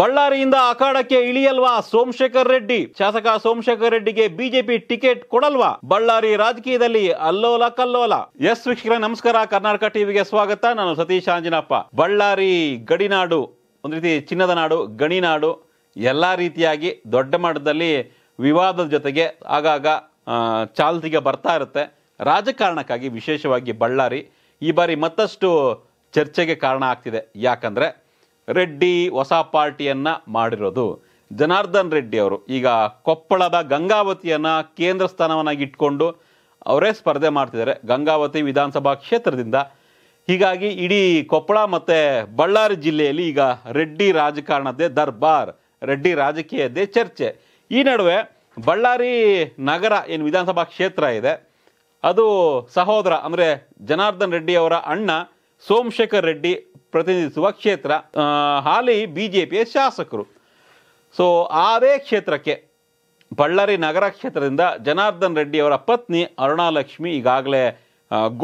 ಬಳ್ಳಾರಿಯಿಂದ ಅಖಾಡಕ್ಕೆ ಇಳಿಯಲ್ವಾ ಸೋಮಶೇಖರ್ ರೆಡ್ಡಿ ಶಾಸಕ ಸೋಮಶೇಖರ್ ರೆಡ್ಡಿಗೆ BJP ticket ಕೊಡಲ್ವಾ ಬಳ್ಳಾರಿ ರಾಜಕೀಯದಲ್ಲಿ ಅಲ್ಲೋಲ ಕಲ್ಲೋಲ ಎಸ್ ವೀಕ್ಷಕರ ನಮಸ್ಕಾರ ಕರ್ನಾಟಕ ಟಿವಿಗೆ ಸ್ವಾಗತ ನಾನು ಸತೀಶ್ ಆಂಜನಪ್ಪ ಬಳ್ಳಾರಿ ಗಡಿನಾಡು ಒಂದು ರೀತಿ ಚಿನ್ನದ ನಾಡು ಗಣಿನಾಡು ಎಲ್ಲ ರೀತಿಯಾಗಿ ದೊಡ್ಡ ಮಟ್ಟದಲ್ಲಿ ವಿವಾದದ ಜೊತೆಗೆ ಆಗಾಗ ಚಾಲ್ತಿಗೆ ಬರ್ತಾ ಇರುತ್ತೆ ರಾಜಕಾರಣಕ್ಕಾಗಿ ವಿಶೇಷವಾಗಿ ಬಳ್ಳಾರಿ ಈ ಬಾರಿ ಮತ್ತಷ್ಟು ಚರ್ಚೆಗೆ ಕಾರಣ ಆಗ್ತಿದೆ ಯಾಕಂದರೆ ರೆಡ್ಡಿ ಹೊಸ ಪಾರ್ಟಿಯನ್ನು ಮಾಡಿರೋದು ಜನಾರ್ದನ್ ರೆಡ್ಡಿ ಅವರು ಈಗ ಕೊಪ್ಪಳದ ಗಂಗಾವತಿಯನ್ನು ಕೇಂದ್ರ ಸ್ಥಾನವನ್ನಾಗಿ ಇಟ್ಕೊಂಡು ಅವರೇ ಸ್ಪರ್ಧೆ ಮಾಡ್ತಿದ್ದಾರೆ ಗಂಗಾವತಿ ವಿಧಾನಸಭಾ ಕ್ಷೇತ್ರದಿಂದ ಹೀಗಾಗಿ ಇಡೀ ಕೊಪ್ಪಳ ಮತ್ತು ಬಳ್ಳಾರಿ ಜಿಲ್ಲೆಯಲ್ಲಿ ಈಗ ರೆಡ್ಡಿ ರಾಜಕಾರಣದ್ದೇ ದರ್ಬಾರ್ ರೆಡ್ಡಿ ರಾಜಕೀಯದ್ದೇ ಚರ್ಚೆ ಈ ನಡುವೆ ಬಳ್ಳಾರಿ ನಗರ ಏನು ವಿಧಾನಸಭಾ ಕ್ಷೇತ್ರ ಇದೆ ಅದು ಸಹೋದರ ಅಂದರೆ ಜನಾರ್ದನ್ ರೆಡ್ಡಿ ಅವರ ಅಣ್ಣ ಸೋಮಶೇಖರ್ ರೆಡ್ಡಿ ಪ್ರತಿನಿಧಿಸುವ ಕ್ಷೇತ್ರ ಹಾಲಿ ಬಿ ಜೆ ಪಿಯ ಶಾಸಕರು ಸೊ ಅದೇ ಕ್ಷೇತ್ರಕ್ಕೆ ಬಳ್ಳಾರಿ ನಗರ ಕ್ಷೇತ್ರದಿಂದ ಜನಾರ್ದನ್ ರೆಡ್ಡಿ ಅವರ ಪತ್ನಿ ಅರುಣಾಲಕ್ಷ್ಮಿ ಈಗಾಗಲೇ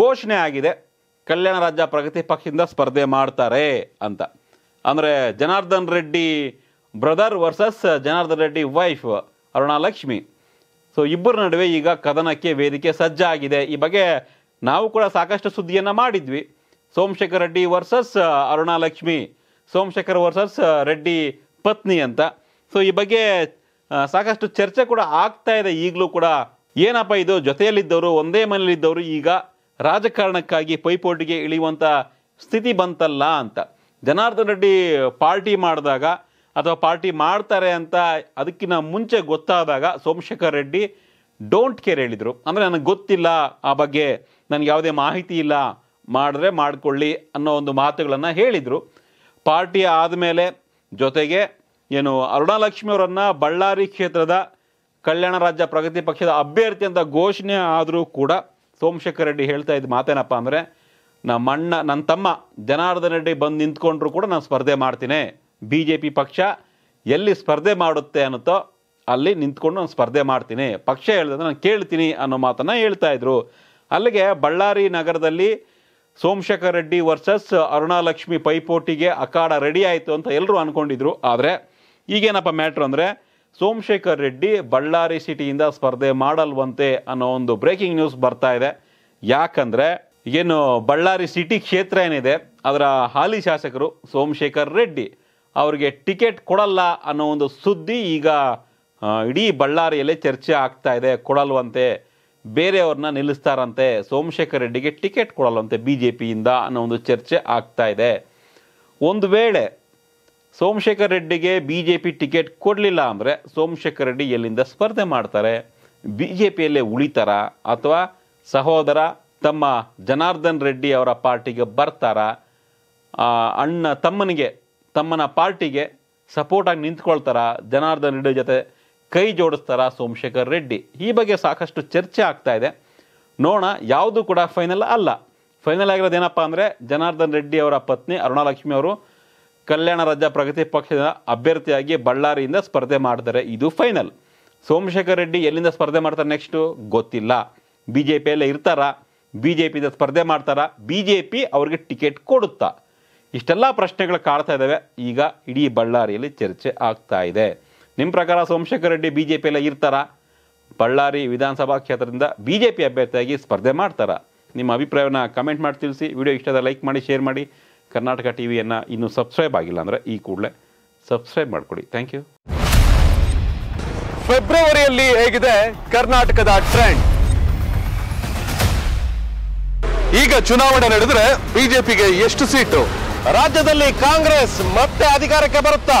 ಘೋಷಣೆ ಆಗಿದೆ ಕಲ್ಯಾಣ ರಾಜ್ಯ ಪ್ರಗತಿ ಪಕ್ಷದಿಂದ ಸ್ಪರ್ಧೆ ಮಾಡ್ತಾರೆ ಅಂತ ಅಂದರೆ Janardhan Reddy brother versus Janardhan Reddy wife Arunalakshmi so ಇಬ್ಬರ ನಡುವೆ ಈಗ ಕದನಕ್ಕೆ ವೇದಿಕೆ ಸಜ್ಜಾಗಿದೆ ಈ ಬಗ್ಗೆ ನಾವು ಕೂಡ ಸಾಕಷ್ಟು ಸುದ್ದಿಯನ್ನು ಮಾಡಿದ್ವಿ ಸೋಮಶೇಖರ್ ರೆಡ್ಡಿ ವರ್ಸಸ್ ಅರುಣಾಲಕ್ಷ್ಮಿ ಸೋಮಶೇಖರ್ ವರ್ಸಸ್ ರೆಡ್ಡಿ ಪತ್ನಿ ಅಂತ ಸೊ ಈ ಬಗ್ಗೆ ಸಾಕಷ್ಟು ಚರ್ಚೆ ಕೂಡ ಆಗ್ತಾ ಇದೆ ಈಗಲೂ ಕೂಡ ಏನಪ್ಪ ಇದು ಜೊತೆಯಲ್ಲಿದ್ದವರು ಒಂದೇ ಮನೆಯಲ್ಲಿದ್ದವರು ಈಗ ರಾಜಕಾರಣಕ್ಕಾಗಿ ಪೈಪೋಟಿಗೆ ಇಳಿಯುವಂಥ ಸ್ಥಿತಿ ಬಂತಲ್ಲ ಅಂತ ಜನಾರ್ದನ್ ರೆಡ್ಡಿ ಪಾರ್ಟಿ ಮಾಡಿದಾಗ ಅಥವಾ ಪಾರ್ಟಿ ಮಾಡ್ತಾರೆ ಅಂತ ಅದಕ್ಕಿಂತ ಮುಂಚೆ ಗೊತ್ತಾದಾಗ ಸೋಮಶೇಖರ್ ರೆಡ್ಡಿ ಡೋಂಟ್ ಕೇರ್ ಹೇಳಿದರು ಅಂದರೆ ನನಗೆ ಗೊತ್ತಿಲ್ಲ ಆ ಬಗ್ಗೆ ನನಗೆ ಯಾವುದೇ ಮಾಹಿತಿ ಇಲ್ಲ ಮಾಡಿದ್ರೆ ಮಾಡಿಕೊಳ್ಳಿ ಅನ್ನೋ ಒಂದು ಮಾತುಗಳನ್ನು ಹೇಳಿದರು ಪಾರ್ಟಿ ಆದಮೇಲೆ ಜೊತೆಗೆ ಏನು ಅರುಣಾಲಕ್ಷ್ಮಿಯವರನ್ನು ಬಳ್ಳಾರಿ ಕ್ಷೇತ್ರದ ಕಲ್ಯಾಣ ರಾಜ್ಯ ಪ್ರಗತಿ ಪಕ್ಷದ ಅಭ್ಯರ್ಥಿ ಅಂತ ಘೋಷಣೆ ಆದರೂ ಕೂಡ ಸೋಮಶೇಖರ್ ರೆಡ್ಡಿ ಹೇಳ್ತಾ ಇದ್ದ ಮಾತೇನಪ್ಪ ಅಂದರೆ ನಮ್ಮ ಅಣ್ಣ ನನ್ನ ತಮ್ಮ ಜನಾರ್ದನ ರೆಡ್ಡಿ ಬಂದು ನಿಂತ್ಕೊಂಡ್ರೂ ಕೂಡ ನಾನು ಸ್ಪರ್ಧೆ ಮಾಡ್ತೀನಿ ಬಿ ಜೆ ಪಿ ಪಕ್ಷ ಎಲ್ಲಿ ಸ್ಪರ್ಧೆ ಮಾಡುತ್ತೆ ಅನ್ನುತ್ತೋ ಅಲ್ಲಿ ನಿಂತ್ಕೊಂಡು ನಾನು ಸ್ಪರ್ಧೆ ಮಾಡ್ತೀನಿ ಪಕ್ಷ ಹೇಳಿದ್ರೆ ನಾನು ಕೇಳ್ತೀನಿ ಅನ್ನೋ ಮಾತನ್ನು ಹೇಳ್ತಾ ಅಲ್ಲಿಗೆ ಬಳ್ಳಾರಿ ನಗರದಲ್ಲಿ ಸೋಮಶೇಖರ್ ರೆಡ್ಡಿ ವರ್ಸಸ್ ಅರುಣಾಲಕ್ಷ್ಮಿ ಪೈಪೋಟಿಗೆ ಅಖಾಡ ರೆಡಿ ಆಯಿತು ಅಂತ ಎಲ್ಲರೂ ಅಂದ್ಕೊಂಡಿದ್ರು ಆದರೆ ಈಗೇನಪ್ಪ ಮ್ಯಾಟ್ರ್ ಅಂದರೆ ಸೋಮಶೇಖರ್ ರೆಡ್ಡಿ ಬಳ್ಳಾರಿ ಸಿಟಿಯಿಂದ ಸ್ಪರ್ಧೆ ಮಾಡಲ್ವಂತೆ ಅನ್ನೋ ಒಂದು ಬ್ರೇಕಿಂಗ್ ನ್ಯೂಸ್ ಬರ್ತಾ ಇದೆ ಯಾಕಂದರೆ ಏನು ಬಳ್ಳಾರಿ ಸಿಟಿ ಕ್ಷೇತ್ರ ಏನಿದೆ ಅದರ ಹಾಲಿ ಶಾಸಕರು ಸೋಮಶೇಖರ್ ರೆಡ್ಡಿ ಅವರಿಗೆ ಟಿಕೆಟ್ ಕೊಡಲ್ಲ ಅನ್ನೋ ಒಂದು ಸುದ್ದಿ ಈಗ ಇಡೀ ಬಳ್ಳಾರಿಯಲ್ಲೇ ಚರ್ಚೆ ಆಗ್ತಾ ಇದೆ ಕೊಡಲ್ವಂತೆ ಬೇರೆಯವ್ರನ್ನ ನಿಲ್ಲಿಸ್ತಾರಂತೆ ಸೋಮಶೇಖರ್ ರೆಡ್ಡಿಗೆ ಟಿಕೆಟ್ ಕೊಡಲ್ಲಂತೆ ಬಿ ಜೆ ಪಿಯಿಂದ ಅನ್ನೋ ಒಂದು ಚರ್ಚೆ ಆಗ್ತಾ ಇದೆ ಒಂದು ವೇಳೆ ಸೋಮಶೇಖರ್ ರೆಡ್ಡಿಗೆ ಬಿ ಜೆ ಪಿ ಟಿಕೆಟ್ ಕೊಡಲಿಲ್ಲ ಅಂದರೆ ಸೋಮಶೇಖರ್ ರೆಡ್ಡಿ ಎಲ್ಲಿಂದ ಸ್ಪರ್ಧೆ ಮಾಡ್ತಾರೆ ಬಿ ಜೆ ಪಿಯಲ್ಲೇ ಉಳಿತಾರ ಅಥವಾ ಸಹೋದರ ತಮ್ಮ ಜನಾರ್ದನ್ ರೆಡ್ಡಿ ಅವರ ಪಾರ್ಟಿಗೆ ಬರ್ತಾರ ಅಣ್ಣ ತಮ್ಮನಿಗೆ ತಮ್ಮನ ಪಾರ್ಟಿಗೆ ಸಪೋರ್ಟಾಗಿ ನಿಂತ್ಕೊಳ್ತಾರ ಜನಾರ್ದನ್ ರೆಡ್ಡಿ ಜೊತೆ ಕೈ ಜೋಡಿಸ್ತಾರ ಸೋಮಶೇಖರ್ ರೆಡ್ಡಿ ಈ ಬಗ್ಗೆ ಸಾಕಷ್ಟು ಚರ್ಚೆ ಆಗ್ತಾ ಇದೆ ನೋಡೋಣ ಯಾವುದು ಕೂಡ ಫೈನಲ್ ಅಲ್ಲ ಫೈನಲ್ ಆಗಿರೋದೇನಪ್ಪ ಅಂದರೆ ಜನಾರ್ದನ್ ರೆಡ್ಡಿ ಅವರ ಪತ್ನಿ ಅರುಣಾಲಕ್ಷ್ಮಿ ಅವರು ಕಲ್ಯಾಣ ರಾಜ್ಯ ಪ್ರಗತಿ ಪಕ್ಷದ ಅಭ್ಯರ್ಥಿಯಾಗಿ ಬಳ್ಳಾರಿಯಿಂದ ಸ್ಪರ್ಧೆ ಮಾಡ್ತಾರೆ ಇದು ಫೈನಲ್ ಸೋಮಶೇಖರ್ ರೆಡ್ಡಿ ಎಲ್ಲಿಂದ ಸ್ಪರ್ಧೆ ಮಾಡ್ತಾರೆ ನೆಕ್ಸ್ಟು ಗೊತ್ತಿಲ್ಲ ಬಿ ಜೆ ಪಿಯಲ್ಲೇ ಇರ್ತಾರಾ ಬಿ ಜೆ ಪಿಯಿಂದ ಸ್ಪರ್ಧೆ ಮಾಡ್ತಾರಾ ಬಿ ಜೆ ಪಿ ಅವ್ರಿಗೆ ಟಿಕೆಟ್ ಕೊಡುತ್ತಾ ಇಷ್ಟೆಲ್ಲ ಪ್ರಶ್ನೆಗಳು ಕಾಡ್ತಾ ಇದ್ದಾವೆ ಈಗ ಇಡೀ ಬಳ್ಳಾರಿಯಲ್ಲಿ ಚರ್ಚೆ ಆಗ್ತಾ ಇದೆ ನಿಮ್ಮ ಪ್ರಕಾರ ಸೋಮಶೇಖರ್ ರೆಡ್ಡಿ ಬಿ ಜೆ ಪಿಯಲ್ಲಿ ಇರ್ತಾರಾ ಬಳ್ಳಾರಿ ವಿಧಾನಸಭಾ ಕ್ಷೇತ್ರದಿಂದ ಬಿ ಜೆ ಪಿ ಅಭ್ಯರ್ಥಿಯಾಗಿ ಸ್ಪರ್ಧೆ ಮಾಡ್ತಾರಾ ನಿಮ್ಮ ಅಭಿಪ್ರಾಯವನ್ನು ಕಮೆಂಟ್ ಮಾಡಿ ತಿಳಿಸಿ ವಿಡಿಯೋ ಇಷ್ಟದ ಲೈಕ್ ಮಾಡಿ ಶೇರ್ ಮಾಡಿ ಕರ್ನಾಟಕ ಟಿ ವಿಯನ್ನು ಇನ್ನೂ ಸಬ್ಸ್ಕ್ರೈಬ್ ಆಗಿಲ್ಲ ಅಂದರೆ ಈ ಕೂಡಲೇ ಸಬ್ಸ್ಕ್ರೈಬ್ ಮಾಡಿಕೊಡಿ ಥ್ಯಾಂಕ್ ಯು ಫೆಬ್ರವರಿಯಲ್ಲಿ ಹೇಗಿದೆ ಕರ್ನಾಟಕದ ಟ್ರೆಂಡ್ ಈಗ ಚುನಾವಣೆ ನಡೆದರೆ ಬಿಜೆಪಿಗೆ ಎಷ್ಟು ಸೀಟು ರಾಜ್ಯದಲ್ಲಿ ಕಾಂಗ್ರೆಸ್ ಮತ್ತೆ ಅಧಿಕಾರಕ್ಕೆ ಬರುತ್ತಾ